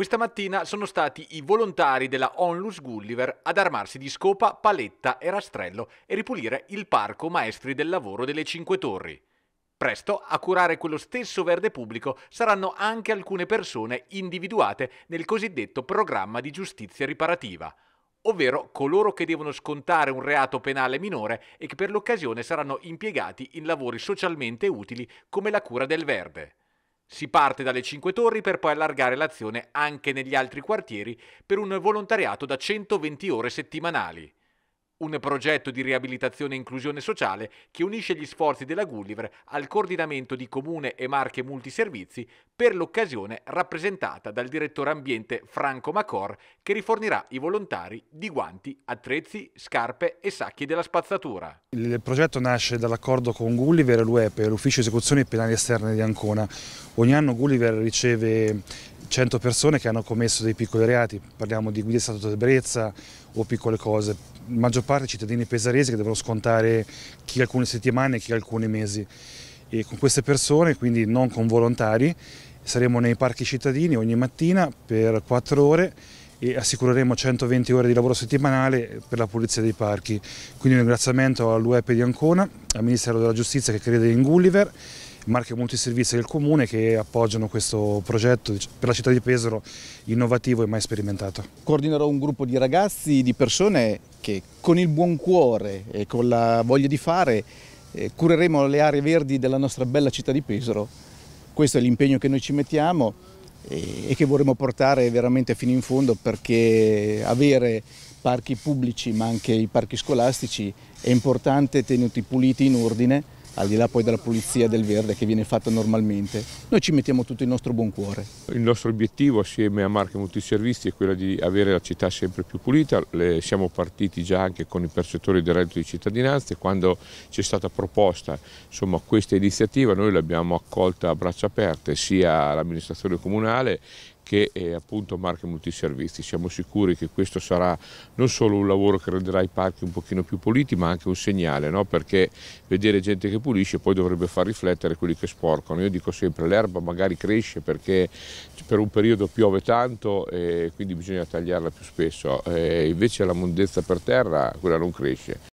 Questa mattina sono stati i volontari della Onlus Gulliver ad armarsi di scopa, paletta e rastrello e ripulire il parco maestri del lavoro delle Cinque Torri. Presto a curare quello stesso verde pubblico saranno anche alcune persone individuate nel cosiddetto programma di giustizia riparativa, ovvero coloro che devono scontare un reato penale minore e che per l'occasione saranno impiegati in lavori socialmente utili come la cura del verde. Si parte dalle Cinque Torri per poi allargare l'azione anche negli altri quartieri per un volontariato da 120 ore settimanali un progetto di riabilitazione e inclusione sociale che unisce gli sforzi della Gulliver al coordinamento di Comune e Marche Multiservizi per l'occasione rappresentata dal direttore ambiente Franco Macor che rifornirà i volontari di guanti, attrezzi, scarpe e sacchi della spazzatura. Il progetto nasce dall'accordo con Gulliver e l'UEP, l'Ufficio Esecuzioni Penali Esterne di Ancona. Ogni anno Gulliver riceve 100 persone che hanno commesso dei piccoli reati, parliamo di guida in stato di ebbrezza o piccole cose, la maggior parte cittadini pesaresi che devono scontare chi alcune settimane e chi alcuni mesi. E con queste persone, quindi non con volontari, saremo nei parchi cittadini ogni mattina per 4 ore e assicureremo 120 ore di lavoro settimanale per la pulizia dei parchi. Quindi un ringraziamento all'UEP di Ancona, al Ministero della Giustizia che crede in Gulliver Marche Multiservizi del Comune che appoggiano questo progetto per la città di Pesaro innovativo e mai sperimentato. Coordinerò un gruppo di ragazzi, di persone che con il buon cuore e con la voglia di fare eh, cureremo le aree verdi della nostra bella città di Pesaro. Questo è l'impegno che noi ci mettiamo e, e che vorremmo portare veramente fino in fondo perché avere parchi pubblici ma anche i parchi scolastici è importante tenuti puliti in ordine al di là poi della pulizia del verde che viene fatta normalmente, noi ci mettiamo tutto il nostro buon cuore. Il nostro obiettivo assieme a Marche Multiservizi è quello di avere la città sempre più pulita, Le siamo partiti già anche con i percettori del reddito di cittadinanza e quando ci è stata proposta insomma, questa iniziativa noi l'abbiamo accolta a braccia aperte sia all'amministrazione comunale che è eh, appunto Marche Multiservizi. Siamo sicuri che questo sarà non solo un lavoro che renderà i parchi un pochino più puliti ma anche un segnale no? perché vedere gente che pulisce poi dovrebbe far riflettere quelli che sporcano. Io dico sempre l'erba magari cresce perché per un periodo piove tanto e quindi bisogna tagliarla più spesso, e eh, invece la mondezza per terra quella non cresce